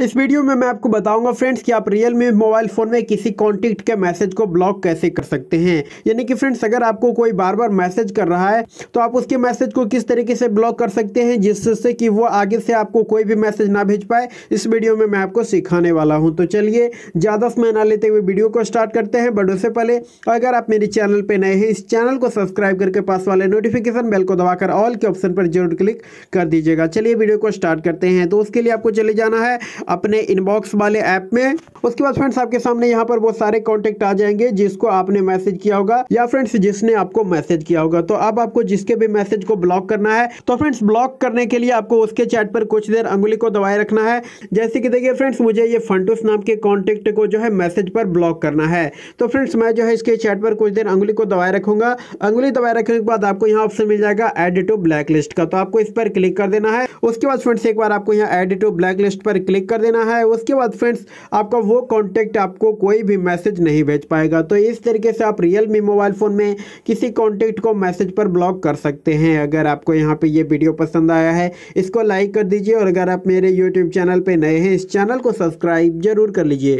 इस वीडियो में मैं आपको बताऊंगा फ्रेंड्स कि आप रियल मी मोबाइल फ़ोन में किसी कॉन्टेक्ट के मैसेज को ब्लॉक कैसे कर सकते हैं यानी कि फ्रेंड्स अगर आपको कोई बार बार मैसेज कर रहा है तो आप उसके मैसेज को किस तरीके से ब्लॉक कर सकते हैं जिससे कि वो आगे से आपको कोई भी मैसेज ना भेज पाए इस वीडियो में मैं आपको सिखाने वाला हूँ तो चलिए ज़्यादा समय ना लेते हुए वीडियो को स्टार्ट करते हैं बट उससे पहले अगर आप मेरे चैनल पर नए हैं इस चैनल को सब्सक्राइब करके पास वाले नोटिफिकेशन बेल को दबाकर ऑल के ऑप्शन पर जरूर क्लिक कर दीजिएगा चलिए वीडियो को स्टार्ट करते हैं तो उसके लिए आपको चले जाना है अपने इनबॉक्स वाले ऐप में उसके बाद फ्रेंड्स आपके सामने यहाँ पर वो सारे कॉन्टेक्ट आ जाएंगे जिसको आपने मैसेज किया होगा या फ्रेंड्स जिसने आपको मैसेज किया होगा तो अब आपको जिसके भी मैसेज को ब्लॉक करना है तो फ्रेंड्स ब्लॉक करने के लिए आपको उसके चैट पर कुछ देर अंगुली को दबाए रखना है जैसे कि देखिए फ्रेंड्स मुझे ये फंटूस नाम के कॉन्टेक्ट को जो है मैसेज पर ब्लॉक करना है तो फ्रेंड्स मैं जो है इसके चैट पर कुछ देर अंगुली को दबाए रखूंगा अंगुली दबाए रखने के बाद आपको यहाँ ऑप्शन मिल जाएगा एड टू ब्लैक लिस्ट का तो आपको इस पर क्लिक कर देना है उसके बाद फ्रेंड्स एक बार आपको यहाँ एड टू ब्लैक लिस्ट पर क्लिक कर देना है उसके बाद फ्रेंड्स आपका वो कॉन्टैक्ट आपको कोई भी मैसेज नहीं भेज पाएगा तो इस तरीके से आप रियल मी मोबाइल फ़ोन में किसी कॉन्टैक्ट को मैसेज पर ब्लॉक कर सकते हैं अगर आपको यहाँ पे ये वीडियो पसंद आया है इसको लाइक कर दीजिए और अगर आप मेरे यूट्यूब चैनल पर नए हैं इस चैनल को सब्सक्राइब जरूर कर लीजिए